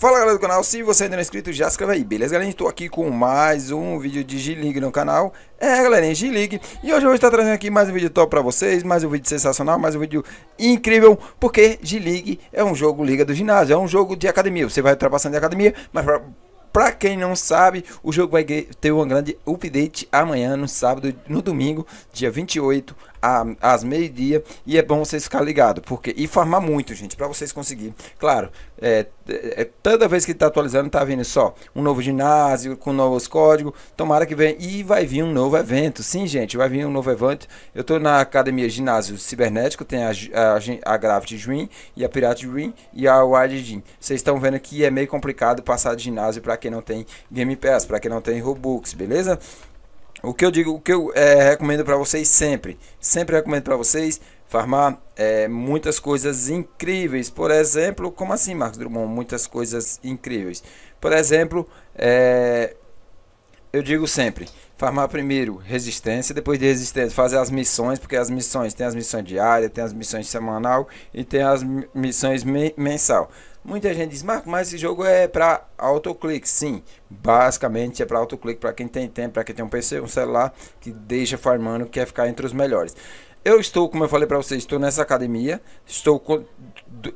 Fala galera do canal, se você ainda não é inscrito, já se inscreve aí, beleza galera? Estou aqui com mais um vídeo de G-League no canal É galera, é G-League E hoje eu vou estar trazendo aqui mais um vídeo top pra vocês Mais um vídeo sensacional, mais um vídeo incrível Porque G-League é um jogo Liga do Ginásio, é um jogo de academia Você vai ultrapassando de academia, mas pra... Pra quem não sabe, o jogo vai ter um grande update amanhã, no sábado, no domingo, dia 28, às meio-dia e é bom vocês ficar ligado porque e farmar muito, gente, para vocês conseguir. Claro, é, é, é, toda vez que tá atualizando tá vindo só um novo ginásio com novos códigos. Tomara que venha e vai vir um novo evento. Sim, gente, vai vir um novo evento. Eu estou na academia ginásio cibernético, tem a, a, a Gravity Dream e a Pirate Dream e a wide Dream. Vocês estão vendo que é meio complicado passar de ginásio para quem não tem Game Pass, para quem não tem Robux, beleza? O que eu digo, o que eu é, recomendo para vocês sempre, sempre recomendo para vocês farmar é, muitas coisas incríveis. Por exemplo, como assim, Marcos Drummond? Muitas coisas incríveis. Por exemplo, é, eu digo sempre, farmar primeiro resistência, depois de resistência fazer as missões, porque as missões tem as missões diárias, tem as missões semanal e tem as missões mensal. Muita gente diz, Marco, mas esse jogo é para autoclique. Sim, basicamente é para autoclique para quem tem tempo, para quem tem um PC, um celular que deixa farmando, quer ficar entre os melhores. Eu estou, como eu falei para vocês, estou nessa academia, estou com,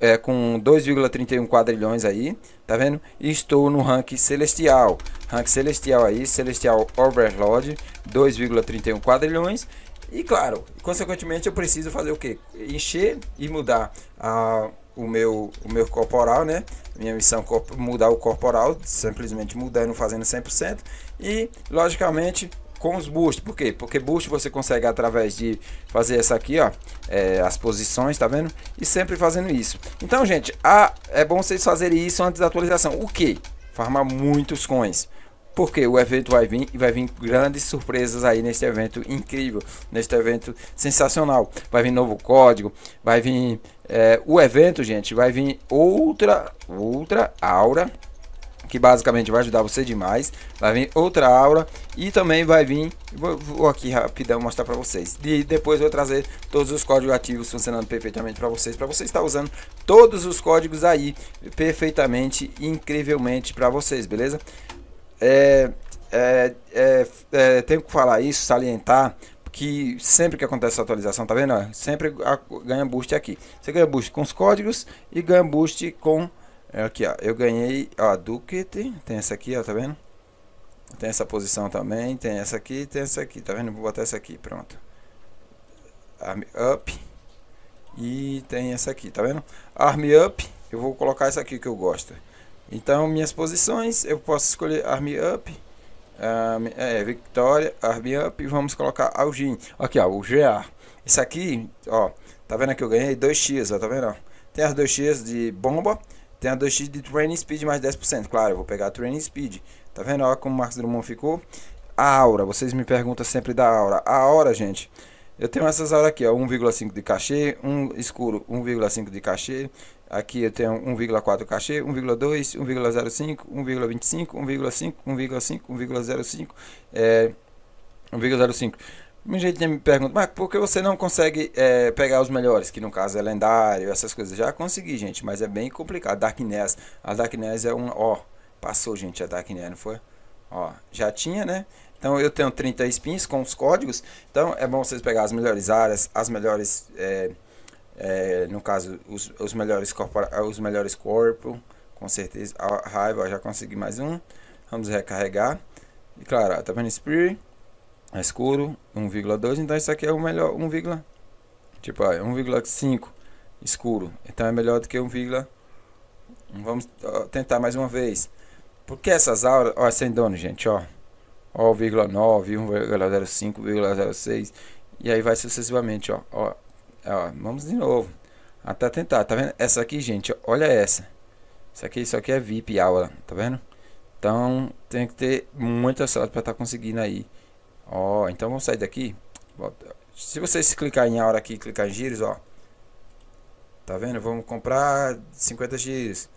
é, com 2,31 quadrilhões aí, tá vendo? E estou no rank celestial, rank celestial aí, celestial overlord, 2,31 quadrilhões. E claro, consequentemente eu preciso fazer o que? Encher e mudar a o meu, o meu corporal, né? Minha missão mudar o corporal, simplesmente mudando, fazendo 100%. E, logicamente, com os boosts. Por quê? Porque boost você consegue através de fazer essa aqui, ó, é, as posições, tá vendo? E sempre fazendo isso. Então, gente, a, é bom vocês fazerem isso antes da atualização. O que? Farmar muitos coins. Porque o evento vai vir e vai vir grandes surpresas aí neste evento incrível, neste evento sensacional. Vai vir novo código, vai vir é, o evento, gente, vai vir outra, outra aura, que basicamente vai ajudar você demais. Vai vir outra aura e também vai vir, vou, vou aqui rapidão mostrar para vocês. E depois eu vou trazer todos os códigos ativos funcionando perfeitamente para vocês, para vocês estar usando todos os códigos aí perfeitamente, incrivelmente para vocês, beleza? É, é, é, é, tenho que falar isso, salientar, que sempre que acontece essa atualização, tá vendo? Sempre ganha boost aqui. Você ganha boost com os códigos e ganha boost com... É aqui, ó. Eu ganhei, ó, Duket. Tem essa aqui, ó, tá vendo? Tem essa posição também. Tem essa aqui, tem essa aqui. Tá vendo? Vou botar essa aqui, pronto. army Up. E tem essa aqui, tá vendo? army Up. Eu vou colocar essa aqui que eu gosto. Então, minhas posições, eu posso escolher army Up um, é, Victoria, Arbiup e vamos colocar Algin. Aqui, ó, o GA. Isso aqui, ó, tá vendo que eu ganhei 2x, ó, tá vendo? Tem as 2x de bomba, tem a 2x de training speed mais 10%. Claro, eu vou pegar training speed. Tá vendo, ó, como o Marcos Drummond ficou? A aura, vocês me perguntam sempre da aura. A aura, gente, eu tenho essas auras aqui, ó, 1,5 de cachê, um escuro, 1,5 de cachê Aqui eu tenho 1,4 cachê, 1,2, 1,05, 1,25, 1,5, 1,5, 1,05, é, 1,05. Um jeito me pergunta, mas por que você não consegue é, pegar os melhores? Que no caso é lendário, essas coisas. Já consegui, gente, mas é bem complicado. Darkness. A Darkness é um. Ó, passou, gente, a Darkness, não foi? Ó, já tinha, né? Então eu tenho 30 spins com os códigos. Então é bom vocês pegar as melhores áreas, as melhores. É, é, no caso, os, os, melhores corpora, ah, os melhores corpo, com certeza. A raiva, já consegui mais um. Vamos recarregar. e claro tá vendo? Spirit, é escuro, 1,2. Então isso aqui é o melhor, 1, tipo, ó, 1,5 escuro. Então é melhor do que 1, vamos ó, tentar mais uma vez. Porque essas aulas, ó, acendendo, gente, ó. Ó, 0,9, 1,05, 0,06. E aí vai sucessivamente, ó. ó Ó, vamos de novo. Até ah, tá tentar, tá vendo? Essa aqui, gente, olha essa. Isso aqui, isso aqui é VIP aula, tá vendo? Então, tem que ter muita sorte para estar tá conseguindo aí. Ó, então vamos sair daqui. Se vocês clicarem em aula aqui, clicar em giros, ó. Tá vendo? Vamos comprar 50 giros.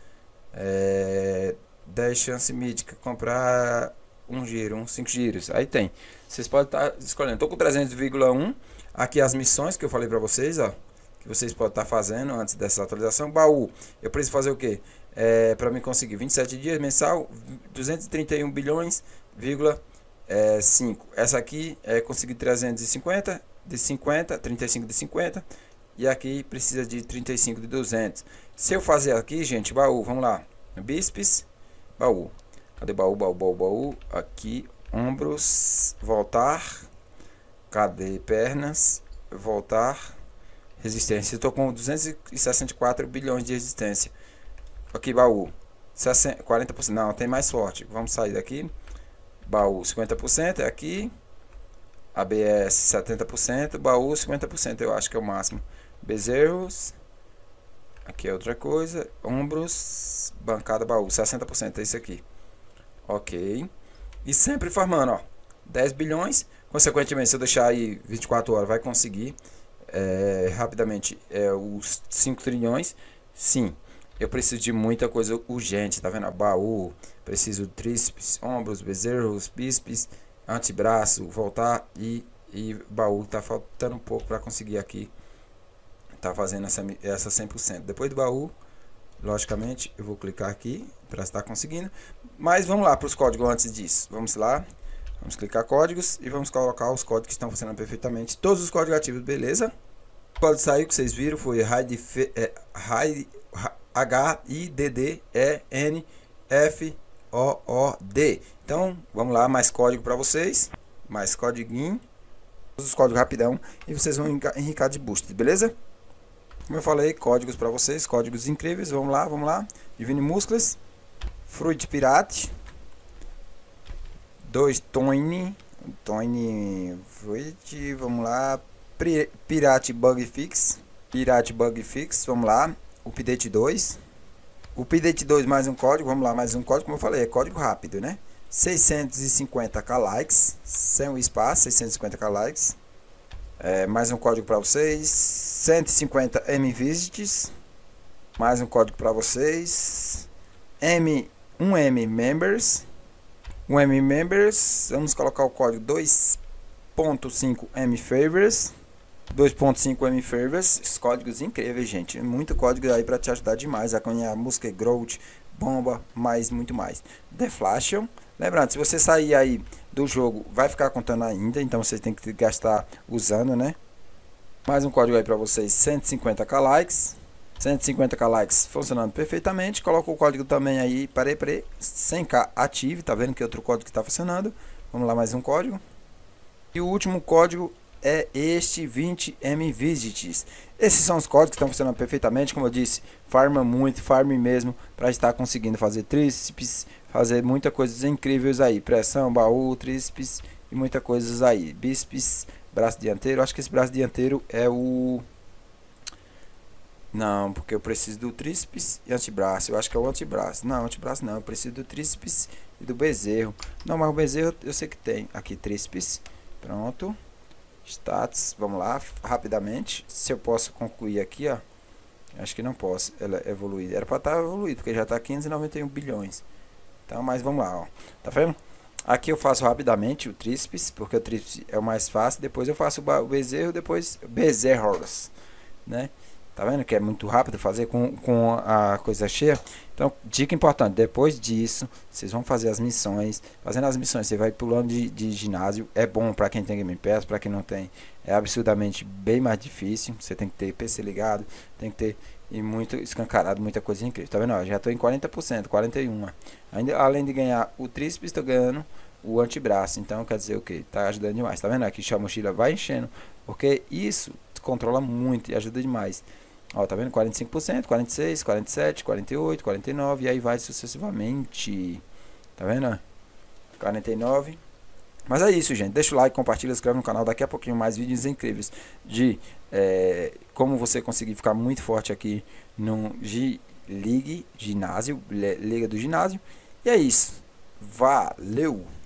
É, 10 chance mítica. Comprar um giro, uns 5 giros. Aí tem. Vocês podem estar tá escolhendo. Tô com 300,1 Aqui as missões que eu falei para vocês, ó, que vocês podem estar tá fazendo antes dessa atualização. Baú, eu preciso fazer o quê? É, para me conseguir 27 dias mensal, 231 bilhões, vírgula, é, 5. Essa aqui é conseguir 350 de 50, 35 de 50 e aqui precisa de 35 de 200. Se eu fazer aqui, gente, baú, vamos lá. Bispes, baú. Cadê baú, baú, baú, baú? Aqui, ombros, voltar. Cadê pernas? Voltar. Resistência. Estou com 264 bilhões de resistência. Aqui, baú. 40%. Não, tem mais forte. Vamos sair daqui. Baú 50% é aqui. ABS 70%. Baú 50%. Eu acho que é o máximo. Bezerros. Aqui é outra coisa. Ombros. Bancada baú. 60% é isso aqui. Ok. E sempre formando, ó. 10 bilhões. Consequentemente, se eu deixar aí 24 horas, vai conseguir é, rapidamente é, os 5 trilhões? Sim. Eu preciso de muita coisa urgente, tá vendo? Baú, preciso tríceps, ombros, bezerros, bíceps, antebraço, voltar e, e baú. Tá faltando um pouco para conseguir aqui. Tá fazendo essa, essa 100%. Depois do baú, logicamente, eu vou clicar aqui para estar conseguindo. Mas vamos lá para os códigos antes disso. Vamos lá. Vamos clicar códigos e vamos colocar os códigos que estão funcionando perfeitamente. Todos os códigos ativos, beleza? Pode sair saiu que vocês viram foi HIDD, é, H-I-D-D-E-N-F-O-O-D. Então, vamos lá, mais código para vocês. Mais código Todos os códigos rapidão. E vocês vão enricar de boost, beleza? Como eu falei, códigos para vocês, códigos incríveis. Vamos lá, vamos lá. Divine Muscles, Fruit Pirate. 2, Tony. Tony Fruit, vamos lá. Pirate Bug Fix. Pirate Bug Fix, vamos lá. Update 2. Update 2 mais um código, vamos lá, mais um código, como eu falei, é código rápido, né? 650k likes, sem o espaço, 650k likes. É, mais um código para vocês, 150 M visits. Mais um código para vocês. M 1M members um M members, vamos colocar o código 2.5 M favors. 2.5 M favors, códigos incríveis, gente. Muito código aí para te ajudar demais a ganhar música growth, bomba, mais muito mais. The Flash Lembrando, se você sair aí do jogo, vai ficar contando ainda, então vocês tem que gastar usando, né? Mais um código aí para vocês, 150k likes. 150k likes funcionando perfeitamente. Coloca o código também aí, parei, parei, 100k ative, tá vendo que outro código que está funcionando. Vamos lá, mais um código. E o último código é este 20M Visits. Esses são os códigos que estão funcionando perfeitamente, como eu disse, farma muito, farme mesmo, para estar conseguindo fazer tríceps, fazer muitas coisas incríveis aí, pressão, baú, tríceps e muita coisas aí, bíceps, braço dianteiro, acho que esse braço dianteiro é o não, porque eu preciso do tríceps e antebraço. Eu acho que é o antebraço. Não, antebraço não. Eu preciso do tríceps e do bezerro. Não, mas o bezerro eu sei que tem. Aqui, tríceps. Pronto. Status. Vamos lá, rapidamente. Se eu posso concluir aqui, ó. Acho que não posso. Ela é evoluída. Era para estar tá evoluído, porque já está 591 bilhões. Então, mas vamos lá, ó. Tá vendo? Aqui eu faço rapidamente o tríceps, porque o tríceps é o mais fácil. Depois eu faço o bezerro, depois bezerros, né? Tá vendo que é muito rápido fazer com, com a coisa cheia? Então, dica importante, depois disso, vocês vão fazer as missões. Fazendo as missões, você vai pulando de, de ginásio. É bom para quem tem Game Pass, para quem não tem, é absurdamente bem mais difícil. Você tem que ter PC ligado, tem que ter e muito escancarado, muita coisa incrível. Tá vendo? Ó, já estou em 40%, 41. Ainda além de ganhar o tríceps, tô ganhando o antebraço. Então quer dizer o que? Tá ajudando demais. Tá vendo? Aqui a mochila vai enchendo, porque isso controla muito e ajuda demais. Ó, tá vendo? 45%, 46, 47, 48, 49 e aí vai sucessivamente. Tá vendo? 49. Mas é isso, gente. Deixa o like, compartilha, inscreve no canal. Daqui a pouquinho mais vídeos incríveis de é, como você conseguir ficar muito forte aqui no G-League, ginásio, Liga do Ginásio. E é isso. Valeu!